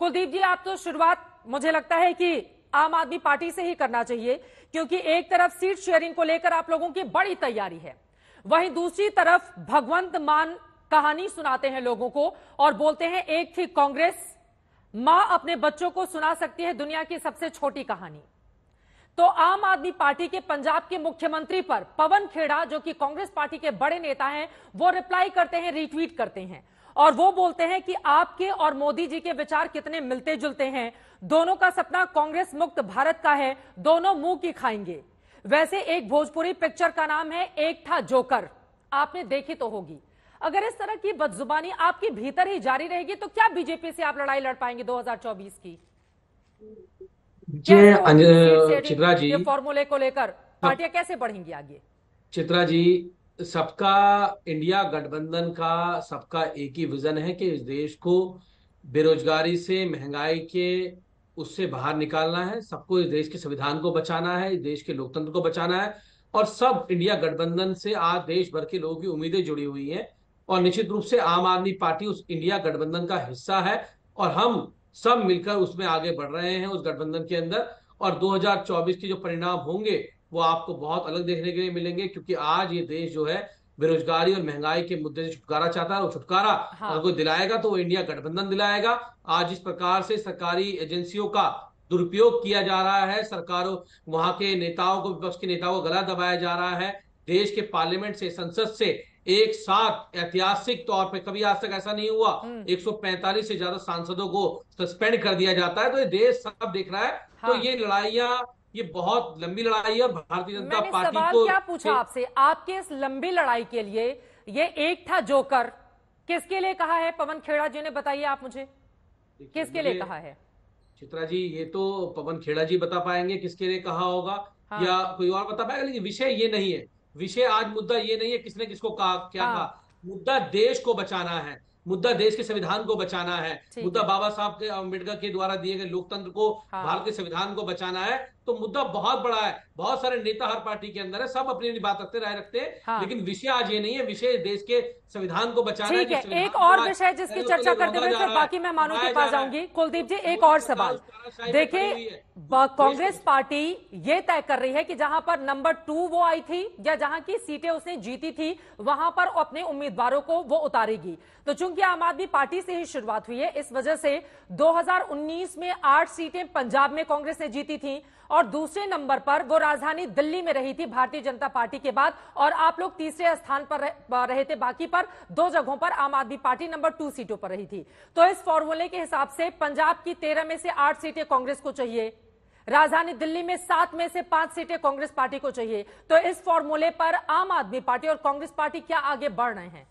कुलदीप जी आप तो शुरुआत मुझे लगता है कि आम आदमी पार्टी से ही करना चाहिए क्योंकि एक तरफ सीट शेयरिंग को लेकर आप लोगों की बड़ी तैयारी है वहीं दूसरी तरफ भगवंत मान कहानी सुनाते हैं लोगों को और बोलते हैं एक थी कांग्रेस मां अपने बच्चों को सुना सकती है दुनिया की सबसे छोटी कहानी तो आम आदमी पार्टी के पंजाब के मुख्यमंत्री पर पवन खेड़ा जो कि कांग्रेस पार्टी के बड़े नेता हैं वो रिप्लाई करते हैं रिट्वीट करते हैं और वो बोलते हैं कि आपके और मोदी जी के विचार कितने मिलते जुलते हैं दोनों का सपना कांग्रेस मुक्त भारत का है दोनों मुंह की खाएंगे वैसे एक भोजपुरी पिक्चर का नाम है एक था जोकर आपने देखी तो होगी अगर इस तरह की बदजुबानी आपके भीतर ही जारी रहेगी तो क्या बीजेपी से आप लड़ाई लड़ पाएंगे 2024 की अं- चित्रा जी फॉर्मूले को लेकर हाँ। पार्टियां कैसे बढ़ेंगी आगे चित्रा जी सबका इंडिया गठबंधन का सबका एक ही विजन है कि इस देश को बेरोजगारी से महंगाई के उससे बाहर निकालना है सबको इस देश के संविधान को बचाना है इस देश के लोकतंत्र को बचाना है और सब इंडिया गठबंधन से आज देश भर के लोगों की उम्मीदें जुड़ी हुई हैं और निश्चित रूप से आम आदमी पार्टी उस इंडिया गठबंधन का हिस्सा है और हम सब मिलकर उसमें आगे बढ़ रहे हैं उस गठबंधन के अंदर और 2024 के जो परिणाम होंगे वो आपको बहुत अलग देखने के लिए मिलेंगे क्योंकि आज ये देश जो है बेरोजगारी और महंगाई के मुद्दे से छुटकारा चाहता है वो छुटकारा हाँ। अगर कोई दिलाएगा तो वो इंडिया गठबंधन दिलाएगा आज इस प्रकार से सरकारी एजेंसियों का दुरुपयोग किया जा रहा है सरकारों वहां के नेताओं को विपक्ष के नेताओं को गला दबाया जा रहा है देश के पार्लियामेंट से संसद से एक साथ ऐतिहासिक तौर पर कभी आज तक ऐसा नहीं हुआ 145 हम्म। से ज्यादा सांसदों को सस्पेंड कर दिया जाता है तो ये देश सब देख रहा है तो हाँ। तो ये लड़ाइयां ये बहुत लंबी लड़ाई है भारतीय जनता पार्टी सवाल को क्या पूछा आपसे आपके इस लंबी लड़ाई के लिए ये एक था जोकर किसके लिए कहा है पवन खेड़ा जी ने बताइए आप मुझे किसके लिए कहा है चित्रा जी ये तो पवन खेड़ा जी बता पाएंगे किसके लिए कहा होगा हाँ। या कोई और बता पाएगा लेकिन विषय ये नहीं है विषय आज मुद्दा ये नहीं है किसने किसको कहा क्या हाँ। कहा मुद्दा देश को बचाना है मुद्दा देश के संविधान को बचाना है मुद्दा बाबा साहब के अम्बेडकर के द्वारा दिए गए लोकतंत्र को हाँ। भारत के संविधान को बचाना है तो मुद्दा बहुत बड़ा है बहुत सारे नेता हर पार्टी के अंदर है सब अपनी अपनी बात रखते राय रखते हैं हाँ। लेकिन विषय आज ये नहीं है विषय देश के संविधान को बचाना ठीक है एक और विषय जिसकी चर्चा करते हुए फिर बाकी मैं मानू के पास जाऊंगी कुलदीप जी तो एक तो और तो सवाल देखिए कांग्रेस पार्टी ये तय कर रही है कि जहां पर नंबर टू वो आई थी या जहां की सीटें उसने जीती थी वहां पर अपने उम्मीदवारों को वो उतारेगी तो चूंकि आम आदमी पार्टी से ही शुरुआत हुई है इस वजह से 2019 में आठ सीटें पंजाब में कांग्रेस ने जीती थी और दूसरे नंबर पर वो राजधानी दिल्ली में रही थी भारतीय जनता पार्टी के बाद और आप लोग तीसरे स्थान पर रहे थे बाकी पर दो जगहों पर आम आदमी पार्टी नंबर टू सीटों पर रही थी तो इस फॉर्मूले के हिसाब से पंजाब की तेरह में से आठ सीटें कांग्रेस को चाहिए राजधानी दिल्ली में सात में से पांच सीटें कांग्रेस पार्टी को चाहिए तो इस फॉर्मूले पर आम आदमी पार्टी और कांग्रेस पार्टी क्या आगे बढ़ रहे हैं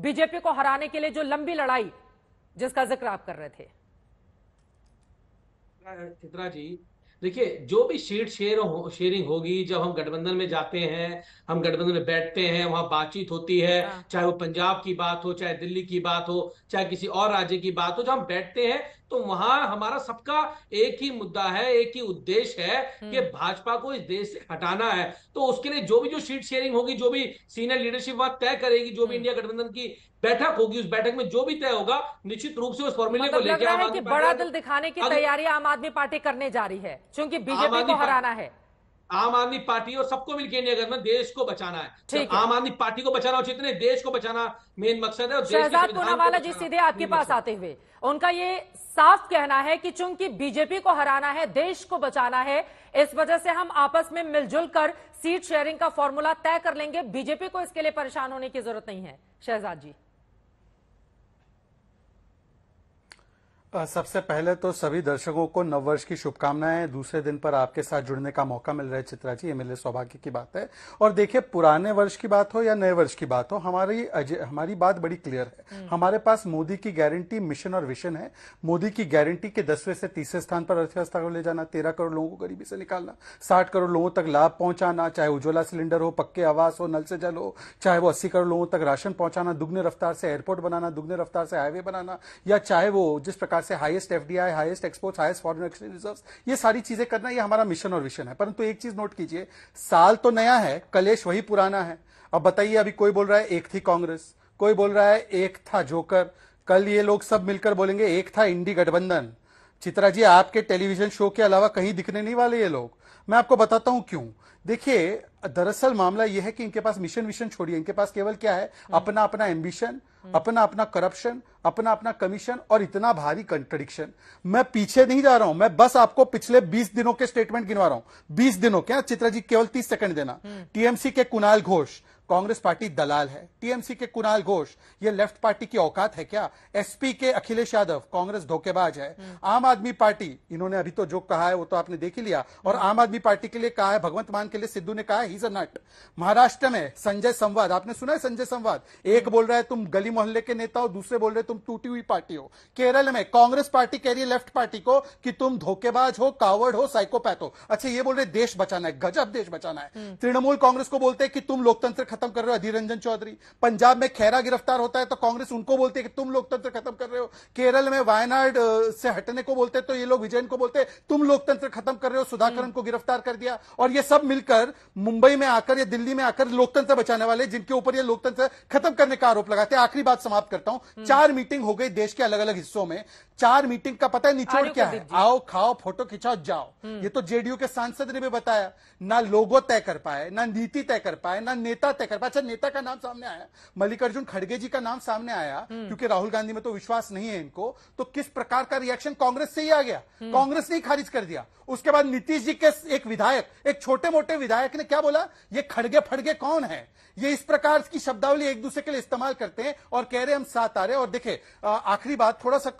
बीजेपी को हराने के लिए जो लंबी लड़ाई जिसका जिक्र आप कर रहे थे चित्रा जी देखिए जो भी सीट शेयर हो, शेयरिंग होगी जब हम गठबंधन में जाते हैं हम गठबंधन में बैठते हैं वहां बातचीत होती है हाँ। चाहे वो पंजाब की बात हो चाहे दिल्ली की बात हो चाहे किसी और राज्य की बात हो जब हम बैठते हैं तो वहां हमारा सबका एक ही मुद्दा है एक ही उद्देश्य है हम्म। कि भाजपा को इस देश से हटाना है तो उसके लिए जो भी जो सीट शेयरिंग होगी जो भी सीनियर लीडरशिप वहां तय करेगी जो भी हम्म। इंडिया गठबंधन की बैठक होगी उस बैठक में जो भी तय होगा निश्चित रूप से उस फॉर्मूले को मतलब लेकर बड़ा दिल दिखाने की तैयारी आम आदमी पार्टी करने जा रही है क्योंकि बीजेपी को हराना है आम आदमी पार्टी और सबको मिलकर इंडिया गठबंधन देश को बचाना है तो आम आदमी पार्टी को बचाना उचित नहीं देश को बचाना मेन मकसद है शहजाद पूनावाला जी सीधे आपके पास आते हुए उनका ये साफ कहना है कि चूंकि बीजेपी को हराना है देश को बचाना है इस वजह से हम आपस में मिलजुल कर सीट शेयरिंग का फॉर्मूला तय कर लेंगे बीजेपी को इसके लिए परेशान होने की जरूरत नहीं है शहजाद जी सबसे पहले तो सभी दर्शकों को नववर्ष की शुभकामनाएं दूसरे दिन पर आपके साथ जुड़ने का मौका मिल रहा है चित्रा जी ये मेरे सौभाग्य की बात है और देखिए पुराने वर्ष की बात हो या नए वर्ष की बात हो हमारी हमारी बात बड़ी क्लियर है हम्म। हमारे पास मोदी की गारंटी मिशन और विशन है मोदी की गारंटी के दसवें से तीसरे स्थान पर अर्थव्यवस्था को ले जाना तेरह करोड़ लोगों को गरीबी से निकालना साठ करोड़ लोगों तक लाभ पहुंचाना चाहे उज्ज्वला सिलेंडर हो पक्के आवास हो नल से जल हो चाहे वो अस्सी करोड़ लोगों तक राशन पहुंचाना दुग्ने रफ्तार से एयरपोर्ट बनाना दुग्ने रफ्तार से हाईवे बनाना या चाहे वो जिस प्रकार से highest FDI highest exports highest foreign exchange reserves ये सारी चीजें करना ये हमारा मिशन और विशन है परंतु एक चीज नोट कीजिए साल तो नया है कलेश वही पुराना है अब बताइए अभी कोई बोल रहा है एक थी कांग्रेस कोई बोल रहा है एक था जोकर कल ये लोग सब मिलकर बोलेंगे एक था इंडी गठबंधन चित्रा जी आपके टेलीविजन शो के अलावा कहीं दिखने नहीं वाले ये लोग मैं आपको बताता हूं क्यों देखिए दरअसल मामला यह है कि इनके पास मिशन विशन छोड़िए इनके पास केवल क्या है हम्म। अपना अपना एम्बिशन हम्म। अपना अपना करप्शन अपना अपना कमीशन और इतना भारी कंट्रडिक्शन मैं पीछे नहीं जा रहा हूं मैं बस आपको पिछले 20 दिनों के स्टेटमेंट गिनवा रहा हूं 20 दिनों क्या चित्रा जी केवल 30 सेकंड देना हम्म। टीएमसी के कुणाल घोष कांग्रेस पार्टी दलाल है टीएमसी के कुणाल घोष ये लेफ्ट पार्टी की औकात है क्या एसपी के अखिलेश यादव कांग्रेस धोखेबाज है हम्म। आम आदमी पार्टी इन्होंने अभी तो जो कहा है वो तो आपने देख ही लिया और हम्म। आम आदमी पार्टी के लिए कहा है भगवंत मान के लिए सिद्धू ने कहा है अ नट महाराष्ट्र में संजय संवाद आपने सुना है संजय संवाद एक बोल रहा है तुम गली मोहल्ले के नेता हो दूसरे बोल रहे तुम टूटी हुई पार्टी हो केरल में कांग्रेस पार्टी कह रही है लेफ्ट पार्टी को कि तुम धोखेबाज हो कावर्ड हो साइकोपैथ हो अच्छा ये बोल रहे देश बचाना है गजब देश बचाना है हम्म। तृणमूल कांग्रेस को बोलते हैं कि तुम लोकतंत्र खत्म कर रहे हो अधीर रंजन चौधरी पंजाब में खैरा गिरफ्तार होता है तो कांग्रेस उनको बोलती है कि तुम लोकतंत्र खत्म कर रहे हो केरल में वायनाड से हटने को बोलते तो ये लोग विजयन को बोलते तुम लोकतंत्र खत्म कर रहे हो सुधाकरण हम्म। को गिरफ्तार कर दिया और ये सब मिलकर मुंबई में आकर या दिल्ली में आकर लोकतंत्र बचाने वाले जिनके ऊपर ये लोकतंत्र खत्म करने का आरोप लगाते आखिरी बात समाप्त करता हूं हम्म। चार मीटिंग हो गई देश के अलग अलग हिस्सों में चार मीटिंग का पता है निचोड़ क्या है आओ खाओ फोटो खिंचाओ जाओ हम्म। ये तो जेडीयू के सांसद ने भी बताया ना लोगो तय कर पाए ना नीति तय कर पाए ना नेता तय कर पाए अच्छा नेता का नाम सामने आया मल्लिकार्जुन खड़गे जी का नाम सामने आया हम्म। क्योंकि राहुल गांधी में तो विश्वास नहीं है इनको तो किस प्रकार का रिएक्शन कांग्रेस से ही आ गया हम्म। कांग्रेस ने ही खारिज कर दिया उसके बाद नीतीश जी के एक विधायक एक छोटे मोटे विधायक ने क्या बोला ये खड़गे फड़गे कौन है ये इस प्रकार की शब्दावली एक दूसरे के लिए इस्तेमाल करते हैं और कह रहे हम साथ आ रहे हैं और देखे आखिरी बात थोड़ा सा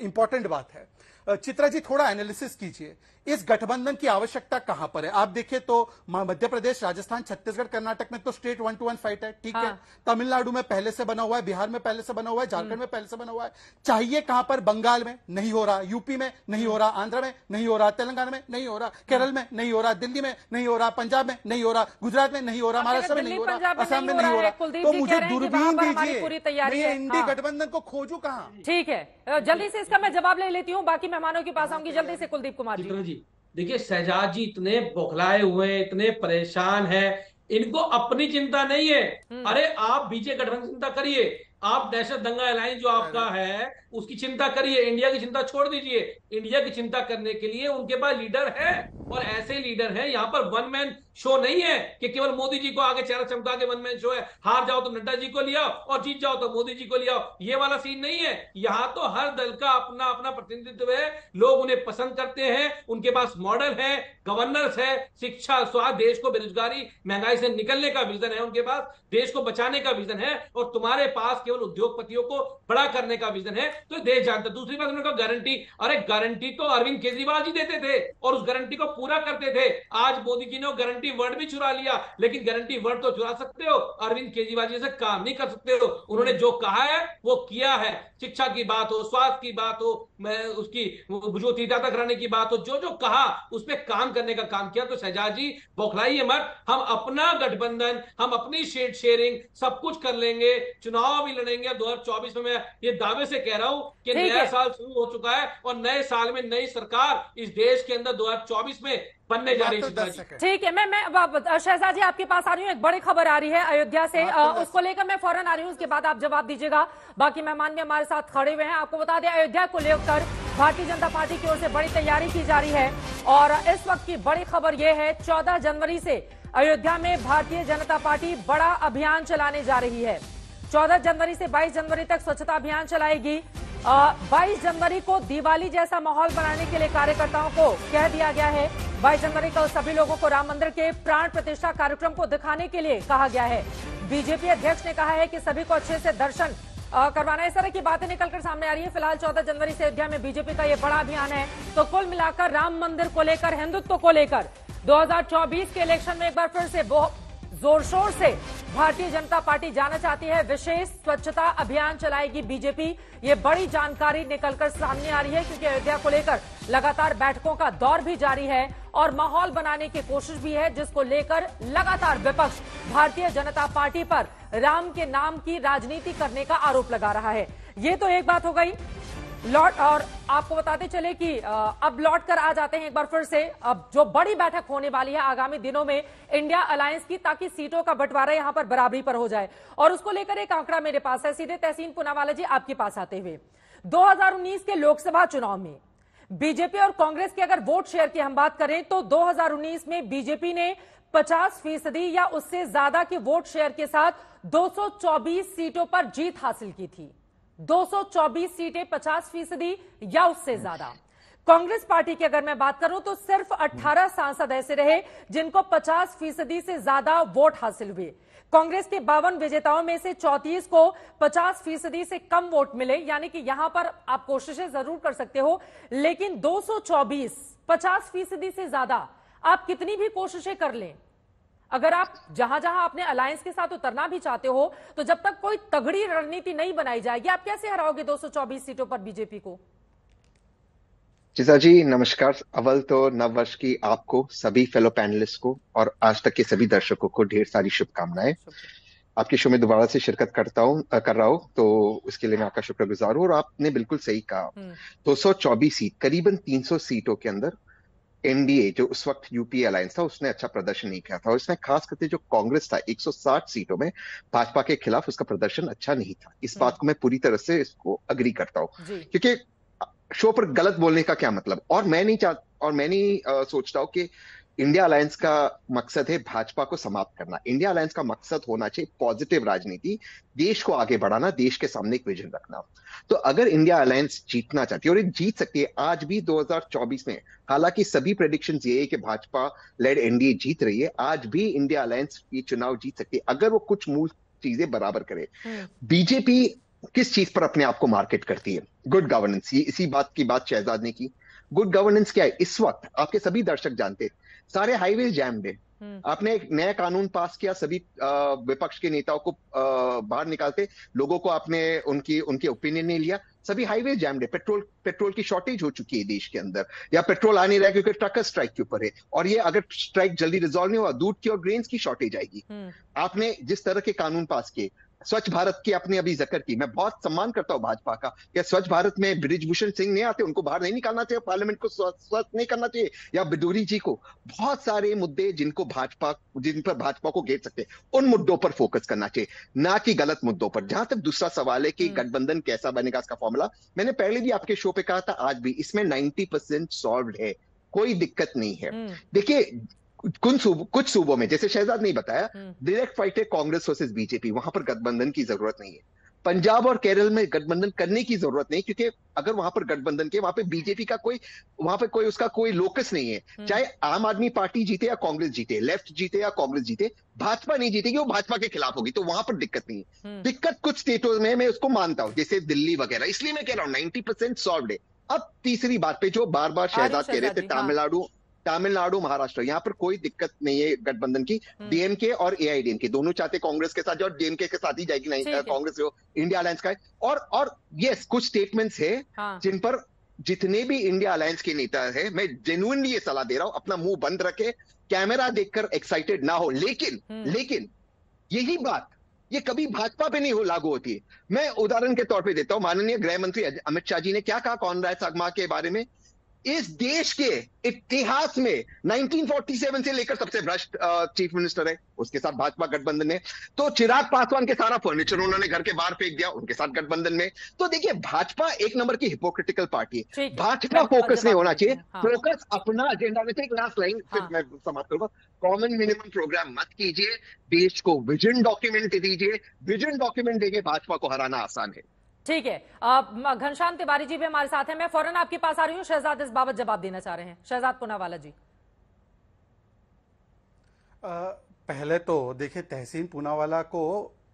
इंपॉर्टेंट बात है चित्रा जी थोड़ा एनालिसिस कीजिए इस गठबंधन की आवश्यकता कहां पर है आप देखिए तो मध्य प्रदेश राजस्थान छत्तीसगढ़ कर्नाटक में तो state one to one fight है ठीक हाँ। है तमिलनाडु में पहले से बना हुआ है बिहार में पहले से बना हुआ है झारखंड में पहले से बना हुआ है चाहिए कहां पर बंगाल में नहीं हो रहा यूपी में नहीं हो रहा आंध्र में नहीं हो रहा तेलंगाना में नहीं हो रहा केरल में नहीं हो रहा दिल्ली में नहीं हो रहा पंजाब में नहीं हो रहा गुजरात में नहीं हो रहा महाराष्ट्र में नहीं हो रहा असम में नहीं हो रहा तो मुझे दूरबीन दीजिए इंडी गठबंधन को खोजू कहा ठीक है जल्दी से इसका मैं जवाब ले लेती हूँ बाकी मेहमानों के पास आऊंगी जल्दी से कुलदीप कुमार जी देखिए शहजाद जी इतने बौखलाए हुए इतने परेशान हैं इनको अपनी चिंता नहीं है हम्म। अरे आप बीजे गठबंधन चिंता करिए आप दहशत दंगा अलायंस जो आपका है उसकी चिंता करिए इंडिया की चिंता छोड़ दीजिए इंडिया की चिंता करने के लिए उनके पास लीडर है और ऐसे लीडर हैं यहाँ पर वन मैन शो नहीं है कि केवल मोदी जी को आगे चेहरा चमका के वन मैन शो है हार जाओ तो नड्डा जी को लिया और जीत जाओ तो मोदी जी को ले ये वाला सीन नहीं है यहाँ तो हर दल का अपना अपना प्रतिनिधित्व है लोग उन्हें पसंद करते हैं उनके पास मॉडल है गवर्नर्स है शिक्षा स्वास्थ्य देश को बेरोजगारी महंगाई से निकलने का विजन है उनके पास देश को बचाने का विजन है और तुम्हारे पास केवल उद्योगपतियों को बड़ा करने का विजन है तो देश जानता दूसरी बात उन्होंने कहा गारंटी अरे गारंटी तो अरविंद केजरीवाल जी देते थे और उस गारंटी को पूरा करते थे आज मोदी जी ने गारंटी वर्ड भी चुरा लिया लेकिन गारंटी वर्ड तो चुरा सकते हो अरविंद केजरीवाल जी से काम नहीं कर सकते हो उन्होंने जो कहा है वो किया है शिक्षा की बात हो स्वास्थ्य की बात हो मैं उसकी ज्योति दाता कराने की बात हो जो जो कहा उस पर काम करने का काम किया तो शहजाद जी बौखलाइए मत हम अपना गठबंधन हम अपनी शेयरिंग सब कुछ कर लेंगे चुनाव भी लड़ेंगे दो हजार चौबीस में मैं ये दावे से कह रहा हूँ कि नया साल शुरू हो चुका है और नए साल में नई सरकार इस देश के अंदर दो हजार चौबीस में बनने जा रही है तो ठीक है मैं मैं शहजाद जी आपके पास आ रही हूँ एक बड़ी खबर आ रही है अयोध्या से तो उसको लेकर मैं फौरन आ रही हूँ उसके बाद आप जवाब दीजिएगा बाकी मेहमान भी हमारे साथ खड़े हुए हैं आपको बता दें अयोध्या को लेकर भारतीय जनता पार्टी की ओर से बड़ी तैयारी की जा रही है और इस वक्त की बड़ी खबर यह है 14 जनवरी से अयोध्या में भारतीय जनता पार्टी बड़ा अभियान चलाने जा रही है 14 जनवरी से 22 जनवरी तक स्वच्छता अभियान चलाएगी आ, 22 जनवरी को दिवाली जैसा माहौल बनाने के लिए कार्यकर्ताओं को कह दिया गया है बाईस जनवरी को सभी लोगों को राम मंदिर के प्राण प्रतिष्ठा कार्यक्रम को दिखाने के लिए कहा गया है बीजेपी अध्यक्ष ने कहा है कि सभी को अच्छे से दर्शन करवाना इस तरह की बातें निकलकर सामने आ रही है फिलहाल 14 जनवरी से अयोध्या में बीजेपी का ये बड़ा अभियान है तो कुल मिलाकर राम मंदिर को लेकर हिंदुत्व को लेकर 2024 के इलेक्शन में एक बार फिर से जोर शोर से भारतीय जनता पार्टी जाना चाहती है विशेष स्वच्छता अभियान चलाएगी बीजेपी ये बड़ी जानकारी निकलकर सामने आ रही है क्योंकि अयोध्या को लेकर लगातार बैठकों का दौर भी जारी है और माहौल बनाने की कोशिश भी है जिसको लेकर लगातार विपक्ष भारतीय जनता पार्टी पर राम के नाम की राजनीति करने का आरोप लगा रहा है ये तो एक बात हो गई लौट और आपको बताते चले कि अब लौट कर आ जाते हैं एक बार फिर से अब जो बड़ी बैठक होने वाली है आगामी दिनों में इंडिया अलायंस की ताकि सीटों का बंटवारा यहां पर बराबरी पर हो जाए और उसको लेकर एक आंकड़ा मेरे पास है सीधे तहसीन पुनावाला जी आपके पास आते हुए 2019 के लोकसभा चुनाव में बीजेपी और कांग्रेस की अगर वोट शेयर की हम बात करें तो दो में बीजेपी ने पचास फीसदी या उससे ज्यादा के वोट शेयर के साथ दो सीटों पर जीत हासिल की थी 224 सीटें 50 फीसदी या उससे ज्यादा कांग्रेस पार्टी की अगर मैं बात करूं तो सिर्फ 18 सांसद ऐसे रहे जिनको 50 फीसदी से ज्यादा वोट हासिल हुए कांग्रेस के बावन विजेताओं में से 34 को 50 फीसदी से कम वोट मिले यानी कि यहां पर आप कोशिशें जरूर कर सकते हो लेकिन 224 50 फीसदी से ज्यादा आप कितनी भी कोशिशें कर लें अगर आप जहां जहां अपने अलायंस के साथ उतरना भी चाहते हो तो जब तक कोई तगड़ी रणनीति नहीं बनाई जाएगी आप कैसे हराओगे 224 सीटों पर बीजेपी को चिजा जी नमस्कार अवल तो नव वर्ष की आपको सभी फेलो पैनलिस्ट को और आज तक के सभी दर्शकों को ढेर सारी शुभकामनाएं आपके शो में दोबारा से शिरकत करता हूँ कर रहा हूँ तो उसके लिए मैं आपका शुक्रगुजार हूँ और आपने बिल्कुल सही कहा 224 हम्म। सीट करीबन 300 सीटों के अंदर एनडीए जो उस वक्त यूपीए अलायंस था उसने अच्छा प्रदर्शन नहीं किया था और इसमें खास करके जो कांग्रेस था 160 सीटों में भाजपा के खिलाफ उसका प्रदर्शन अच्छा नहीं था इस बात को मैं पूरी तरह से इसको अग्री करता हूँ क्योंकि शो पर गलत बोलने का क्या मतलब और मैं नहीं चाह और मैं नहीं आ, सोचता हूँ कि इंडिया अलायंस का मकसद है भाजपा को समाप्त करना इंडिया अलायंस का मकसद होना चाहिए पॉजिटिव राजनीति देश को आगे बढ़ाना देश के सामने एक विजन रखना तो अगर इंडिया अलायंस जीतना चाहती है और ये जीत सकती है आज भी 2024 में हालांकि सभी प्रडिक्शन ये है कि भाजपा लेड एनडीए जीत रही है आज भी इंडिया अलायंस ये चुनाव जीत सकती है अगर वो कुछ मूल चीजें बराबर करे बीजेपी हम्म। किस चीज पर अपने आप को मार्केट करती है गुड गवर्नेंस इसी बात की बात शहजाद ने की गुड गवर्नेंस क्या है इस वक्त आपके सभी दर्शक जानते हैं सारे हाईवे जैम्ड है हम्म। आपने एक नया कानून पास किया सभी विपक्ष के नेताओं को बाहर निकालते लोगों को आपने उनकी उनके ओपिनियन नहीं लिया सभी हाईवे जैम्ड है पेट्रोल पेट्रोल की शॉर्टेज हो चुकी है देश के अंदर या पेट्रोल आने रहा है क्योंकि ट्रकर स्ट्राइक के ऊपर है और ये अगर स्ट्राइक जल्दी रिजॉल्व नहीं हुआ दूध की और ग्रेन की शॉर्टेज आएगी हम्म। आपने जिस तरह के कानून पास किए स्वच्छ भारत की आपने अभी जिक्र की मैं बहुत सम्मान करता हूँ भाजपा का या स्वच्छ भारत में ब्रिजभूषण सिंह नहीं आते उनको बाहर नहीं निकालना चाहिए पार्लियामेंट को स्वस्थ नहीं करना चाहिए या बिदूरी जी को बहुत सारे मुद्दे जिनको भाजपा जिन पर भाजपा को घेर सकते उन मुद्दों पर फोकस करना चाहिए ना कि गलत मुद्दों पर जहां तक दूसरा सवाल है कि हम्म। गठबंधन कैसा बनेगा इसका फॉर्मूला मैंने पहले भी आपके शो पे कहा था आज भी इसमें नाइनटी परसेंट सॉल्व है कोई दिक्कत नहीं है हम्म। देखिए कुछ सूब, कुछ सूबों में जैसे शहजाद नहीं बताया डायरेक्ट हम्म। फाइट है कांग्रेस वर्सेज बीजेपी वहां पर गठबंधन की जरूरत नहीं है पंजाब और केरल में गठबंधन करने की जरूरत नहीं क्योंकि अगर वहां पर गठबंधन के वहां पे बीजेपी का कोई वहां पे कोई उसका कोई लोकस नहीं है हम्म। चाहे आम आदमी पार्टी जीते या कांग्रेस जीते लेफ्ट जीते या कांग्रेस जीते भाजपा नहीं जीतेगी वो भाजपा के खिलाफ होगी तो वहां पर दिक्कत नहीं है हम्म। दिक्कत कुछ स्टेटों में मैं उसको मानता हूं जैसे दिल्ली वगैरह इसलिए मैं कह रहा हूँ नाइन्टी परसेंट सॉल्व है अब तीसरी बात पे जो बार बार शहजाद कह रहे थे हाँ। तमिलनाडु तमिलनाडु महाराष्ट्र यहाँ पर कोई दिक्कत नहीं है गठबंधन की डीएमके हम्म। और एआईडीएमके दोनों चाहते कांग्रेस के साथ जाओ डीएमके के साथ ही जाएगी नहीं तो कांग्रेस इंडिया अलायंस का है और और यस कुछ स्टेटमेंट्स है हाँ। जिन पर जितने भी इंडिया अलायंस के नेता है मैं जेन्युनली ये सलाह दे रहा हूं अपना मुंह बंद रखे कैमरा देखकर एक्साइटेड ना हो लेकिन हम्म। लेकिन यही बात ये कभी भाजपा पे नहीं हो लागू होती है मैं उदाहरण के तौर पे देता हूं माननीय गृह मंत्री अमित शाह जी ने क्या कहा कौन राय सगमा के बारे में इस देश के इतिहास में 1947 से लेकर सबसे भ्रष्ट चीफ मिनिस्टर है उसके साथ भाजपा गठबंधन है तो चिराग पासवान के सारा फर्नीचर उन्होंने घर के बाहर फेंक दिया उनके साथ गठबंधन में तो देखिए भाजपा एक नंबर की हिपोक्रिटिकल पार्टी है भाजपा फोकस नहीं होना चाहिए फोकस हाँ। अपना एजेंडा में एक लास्ट लाइन फिर हाँ। मैं समाप्त करूंगा कॉमन मिनिमम प्रोग्राम मत कीजिए देश को विजन डॉक्यूमेंट दीजिए विजन डॉक्यूमेंट देखिए भाजपा को हराना आसान है ठीक है घनश्याम तिवारी जी भी हमारे साथ हैं मैं फौरन आपके पास आ रही हूं शहजाद इस बाबत जवाब देना चाह रहे हैं शहजाद पुनावाला जी आ, पहले तो देखिए तहसीन पुनावाला को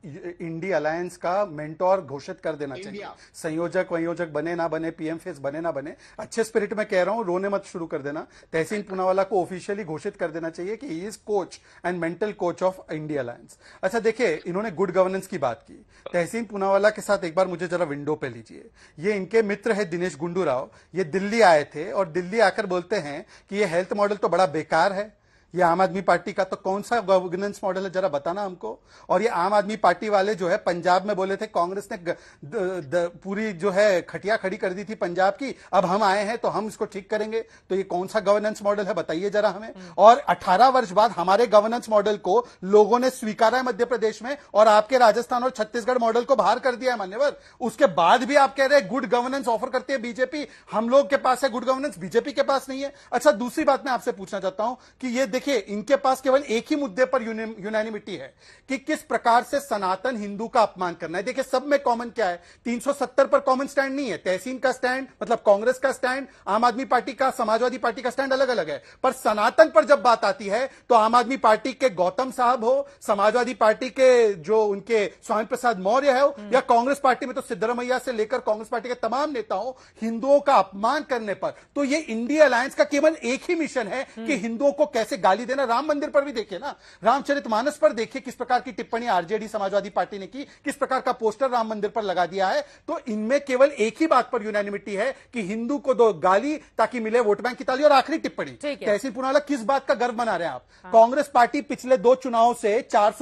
इंडी अलायंस का मेंटोर घोषित कर देना चाहिए संयोजक वयोजक बने ना बने पीएम फेस बने ना बने अच्छे स्पिरिट में कह रहा हूं रोने मत शुरू कर देना तहसीन पुनावाला को ऑफिशियली घोषित कर देना चाहिए कि he is coach and mental coach of INDI alliance अच्छा देखिए इन्होंने गुड गवर्नेंस की बात की तहसीन पुनावाला के साथ एक बार मुझे जरा विंडो पे लीजिए ये इनके मित्र है दिनेश गुंडू राव ये दिल्ली आए थे और दिल्ली आकर बोलते हैं कि ये हेल्थ मॉडल तो बड़ा बेकार है ये आम आदमी पार्टी का तो कौन सा गवर्नेंस मॉडल है जरा बताना हमको और ये आम आदमी पार्टी वाले जो है पंजाब में बोले थे कांग्रेस ने द, द, द, पूरी जो है खटिया खड़ी कर दी थी पंजाब की अब हम आए हैं तो हम इसको ठीक करेंगे तो ये कौन सा गवर्नेंस मॉडल है बताइए जरा हमें हम्म। और अठारह वर्ष बाद हमारे गवर्नेंस मॉडल को लोगों ने स्वीकारा है मध्य प्रदेश में और आपके राजस्थान और छत्तीसगढ़ मॉडल को बाहर कर दिया है मान्यवर उसके बाद भी आप कह रहे हैं गुड गवर्नेंस ऑफर करती है बीजेपी हम लोग के पास है गुड गवर्नेंस बीजेपी के पास नहीं है अच्छा दूसरी बात मैं आपसे पूछना चाहता हूं कि ये देखिए इनके पास केवल एक ही मुद्दे पर यूनानिमिटी है कि किस प्रकार से सनातन हिंदू का अपमान करना है देखिए सब में कॉमन क्या है 370 पर कॉमन स्टैंड नहीं है तहसीन का स्टैंड मतलब कांग्रेस का स्टैंड आम आदमी पार्टी का समाजवादी पार्टी का स्टैंड अलग अलग है पर सनातन पर जब बात आती है तो आम आदमी पार्टी के गौतम साहब हो समाजवादी पार्टी के जो उनके स्वामी प्रसाद मौर्य है हम्म। या कांग्रेस पार्टी में तो सिद्धरमैया से लेकर कांग्रेस पार्टी के तमाम नेताओं हिंदुओं का अपमान करने पर तो ये इंडिया अलायंस का केवल एक ही मिशन है कि हम्म। हिंदुओं को कैसे गाली देना राम मंदिर पर भी देखे ना रामचरित मानस पर देखे किस प्रकार की टिप्पणी आरजेडी समाजवादी पार्टी ने की किस प्रकार का पोस्टर राम मंदिर पर लगा दिया है तो इनमें केवल एक ही बात पर यूनानिमिटी है कि हिंदू को दो गाली ताकि मिले वोट बैंक की ताली और आखिरी टिप्पणी तहसील पुनाला किस बात का गर्व मना रहे हैं आप हाँ। कांग्रेस पार्टी पिछले दो चुनाव से चार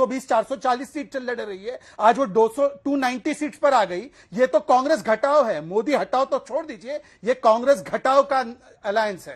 चार सीट चल लड़ रही है आज वो दो सौ सीट पर आ गई ये तो कांग्रेस घटाओ है मोदी हटाओ तो छोड़ दीजिए ये कांग्रेस घटाओ का अलायंस है